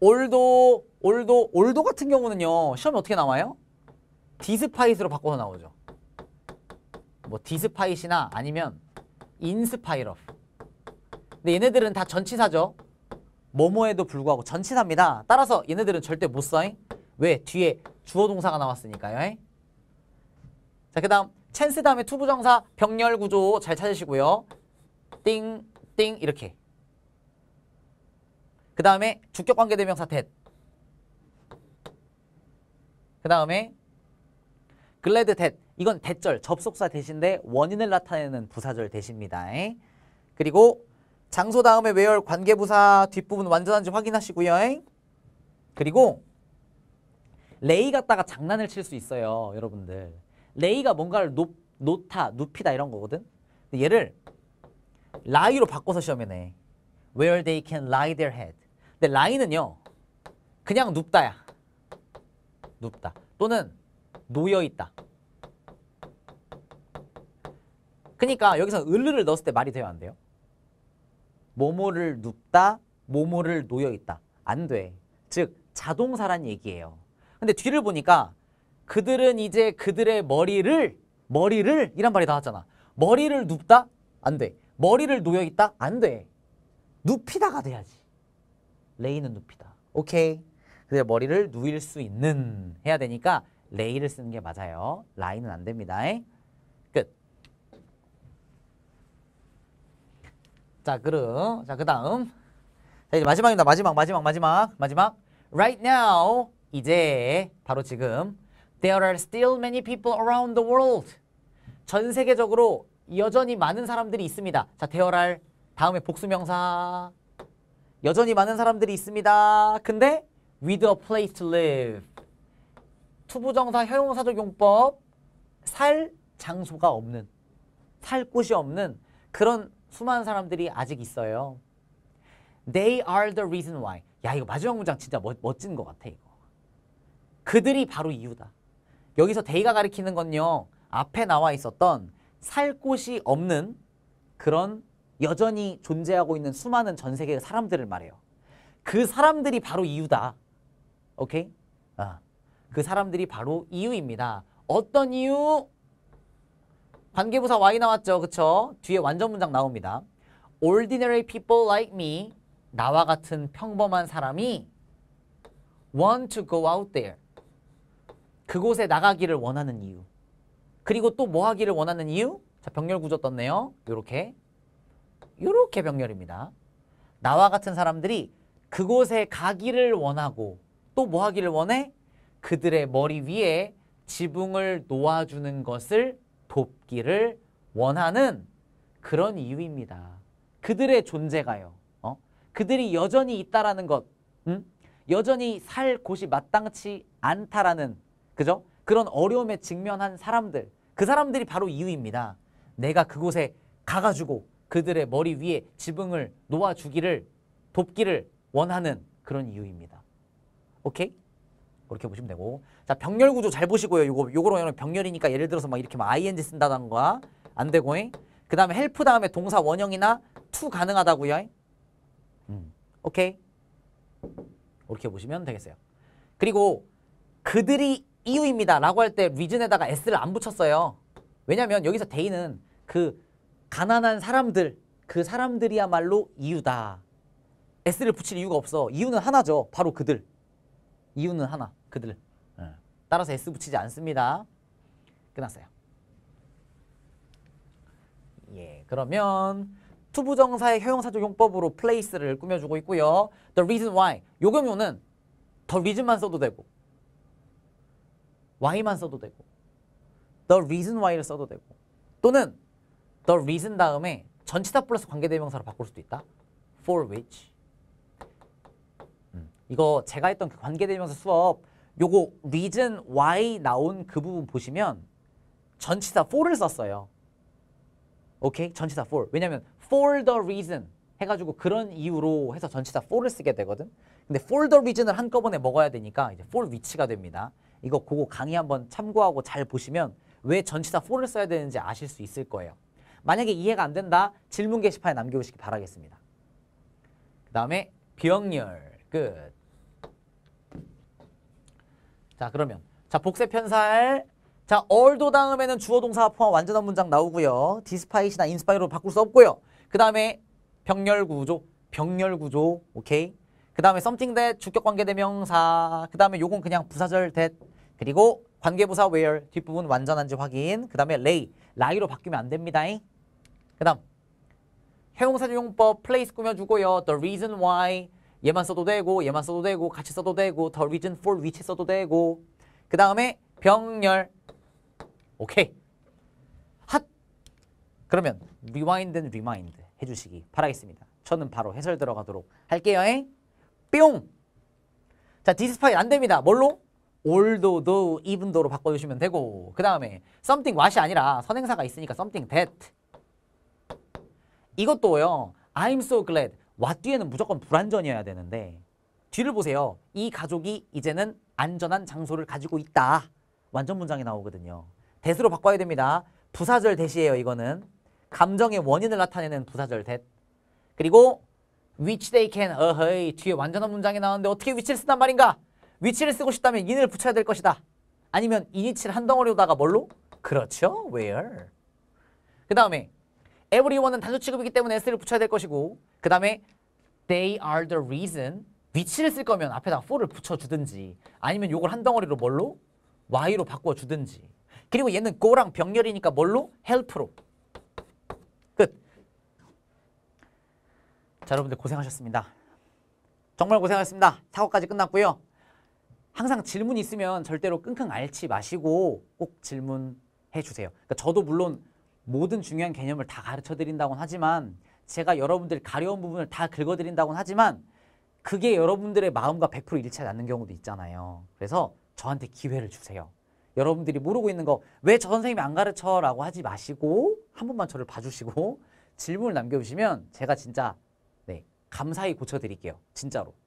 올도, 올도, 올도 같은 경우는요. 시험에 어떻게 나와요? 디스파이스로 바꿔서 나오죠. 뭐 디스파이시나 아니면 인스파이러. 근데 얘네들은 다 전치사죠. 뭐뭐에도 불구하고 전치사입니다. 따라서 얘네들은 절대 못써 왜? 뒤에 주어 동사가 나왔으니까요. 자, 그다음 찬스 다음에 투부정사 병렬 구조 잘 찾으시고요. 띵, 띵 이렇게. 그 다음에 주격관계대명사 t 그 다음에 글래드 t 이건 대절 접속사 대신데 원인을 나타내는 부사절 대신입니다 그리고 장소 다음에 외열 관계부사 뒷부분 완전한지 확인하시고요. 그리고 레이 갖다가 장난을 칠 수 있어요. 여러분들. 레이가 뭔가를 높, 놓다, 눕히다 이런 거거든. 얘를 라이로 바꿔서 시험해 내. Where they can lie their head. 근데 라인은요. 그냥 눕다야. 눕다. 또는 놓여있다. 그러니까 여기서 을르를 넣었을 때 말이 돼요? 안 돼요? 모모를 눕다, 모모를 놓여있다. 안 돼. 즉 자동사란 얘기예요. 근데 뒤를 보니까 그들은 이제 그들의 머리를 머리를 이란 말이 나왔잖아. 머리를 눕다? 안 돼. 머리를 놓여있다? 안 돼. 눕히다가 돼야지. 레이는 눕히다. 오케이. 그래서 머리를 누일 수 있는 해야 되니까 레이를 쓰는 게 맞아요. 라인은 안 됩니다. 끝. 자, 그럼 자, 그다음. 자, 이제 마지막입니다. 마지막, 마지막, 마지막, 마지막. Right now, 이제 바로 지금 There are still many people around the world. 전 세계적으로 여전히 많은 사람들이 있습니다. 자, there are 다음에 복수명사 여전히 많은 사람들이 있습니다. 근데 with a place to live. 투부정사 형용사적 용법 살 장소가 없는 살 곳이 없는 그런 수많은 사람들이 아직 있어요. They are the reason why. 야 이거 마지막 문장 진짜 멋, 멋진 것 같아 이거. 그들이 바로 이유다. 여기서 데이가 가리키는 건요. 앞에 나와 있었던 살 곳이 없는 그런 여전히 존재하고 있는 수많은 전 세계 사람들을 말해요. 그 사람들이 바로 이유다. 오케이? 아, 그 사람들이 바로 이유입니다. 어떤 이유? 관계부사 Y 나왔죠. 그쵸? 뒤에 완전 문장 나옵니다. Ordinary people like me, 나와 같은 평범한 사람이 want to go out there. 그곳에 나가기를 원하는 이유. 그리고 또 뭐 하기를 원하는 이유? 자, 병렬 구조 떴네요. 이렇게 이렇게 병렬입니다. 나와 같은 사람들이 그곳에 가기를 원하고 또 뭐 하기를 원해? 그들의 머리 위에 지붕을 놓아주는 것을 돕기를 원하는 그런 이유입니다. 그들의 존재가요. 어? 그들이 여전히 있다라는 것, 음? 여전히 살 곳이 마땅치 않다라는 그죠? 그런 어려움에 직면한 사람들, 그 사람들이 바로 이유입니다. 내가 그곳에 가가지고 그들의 머리 위에 지붕을 놓아주기를 돕기를 원하는 그런 이유입니다. 오케이? 그렇게 보시면 되고 자 병렬 구조 잘 보시고요. 요거 요거로 병렬이니까 예를 들어서 막 이렇게 막 ing 쓴다던가 안되고 그다음에 헬프 다음에 동사 원형이나 투 가능하다고요. 음. 오케이. 이렇게 보시면 되겠어요. 그리고 그들이 이유입니다라고 할 때 reason에다가 s를 안 붙였어요. 왜냐면 여기서 d a y 그 가난한 사람들 그 사람들이야말로 이유다. S를 붙일 이유가 없어. 이유는 하나죠. 바로 그들. 이유는 하나. 그들. 예. 따라서 S 붙이지 않습니다. 끝났어요. 예, 그러면 투부정사의 형용사적 용법으로 place를 꾸며주고 있고요. The reason why. 요 경우는 the reason만 써도 되고 why만 써도 되고 the reason why를 써도 되고 또는 the reason 다음에 전치사 플러스 관계대명사로 바꿀 수도 있다. for which. 음, 이거 제가 했던 그 관계대명사 수업 요거 reason why 나온 그 부분 보시면 전치사 for를 썼어요. 오케이? 전치사 for. 왜냐면 for the reason 해가지고 그런 이유로 해서 전치사 for를 쓰게 되거든. 근데 for the reason을 한꺼번에 먹어야 되니까 이제 for which가 됩니다. 이거 그거 강의 한번 참고하고 잘 보시면 왜 전치사 for를 써야 되는지 아실 수 있을 거예요. 만약에 이해가 안 된다 질문 게시판에 남겨주시기 바라겠습니다. 그 다음에 비형렬 끝. 자 그러면 자 복세 편살 자 얼도 다음에는 주어 동사와 포함 완전한 문장 나오고요. 디스파이시나 인스파이로 바꿀 수 없고요. 그 다음에 병렬 구조 병렬 구조 오케이. 그 다음에 썸띵 대 주격 관계 대명사 그 다음에 요건 그냥 부사절 대 그리고 관계부사 where 뒷부분 완전한지 확인 그 다음에 lay 라이로 바뀌면 안 됩니다. 잉그 다음 형용사용법 place 꾸며주고요. The reason why 얘만 써도 되고 얘만 써도 되고 같이 써도 되고 the reason for which 써도 되고 그 다음에 병렬 오케이 핫 그러면 rewind and remind 해주시기 바라겠습니다. 저는 바로 해설 들어가도록 할게요. 뿅! 자, 디스파일 안 됩니다. 뭘로? 올도 d even d 로 바꿔주시면 되고 그 다음에 something what이 아니라 선행사가 있으니까 something that 이것도요. I'm so glad. 와 뒤에는 무조건 불완전이어야 되는데 뒤를 보세요. 이 가족이 이제는 안전한 장소를 가지고 있다. 완전 문장이 나오거든요. 대수로 바꿔야 됩니다. 부사절 대시예요. 이거는 감정의 원인을 나타내는 부사절 대. 그리고 which they can 어허이 뒤에 완전한 문장이 나오는데 어떻게 위치를 쓴단 말인가? 위치를 쓰고 싶다면 in을 붙여야 될 것이다. 아니면 init을 한 덩어리로다가 뭘로? 그렇죠. where. 그 다음에 everyone은 단수 취급이기 때문에 s를 붙여야 될 것이고 그 다음에 they are the reason 위치를 쓸 거면 앞에다가 for를 붙여주든지 아니면 이걸한 덩어리로 뭘로? y로 바꿔주든지 그리고 얘는 go랑 병렬이니까 뭘로? help로 끝 자, 여러분들 고생하셨습니다 정말 고생하셨습니다 사고까지 끝났고요 항상 질문 있으면 절대로 끙끙 앓지 마시고 꼭 질문해 주세요 그러니까 저도 물론 모든 중요한 개념을 다 가르쳐 드린다고 하지만 제가 여러분들 가려운 부분을 다 긁어 드린다고 하지만 그게 여러분들의 마음과 100% 일치하지 않는 경우도 있잖아요. 그래서 저한테 기회를 주세요. 여러분들이 모르고 있는 거 왜 저 선생님이 안 가르쳐 라고 하지 마시고 한 번만 저를 봐주시고 질문을 남겨주시면 제가 진짜 네 감사히 고쳐드릴게요. 진짜로.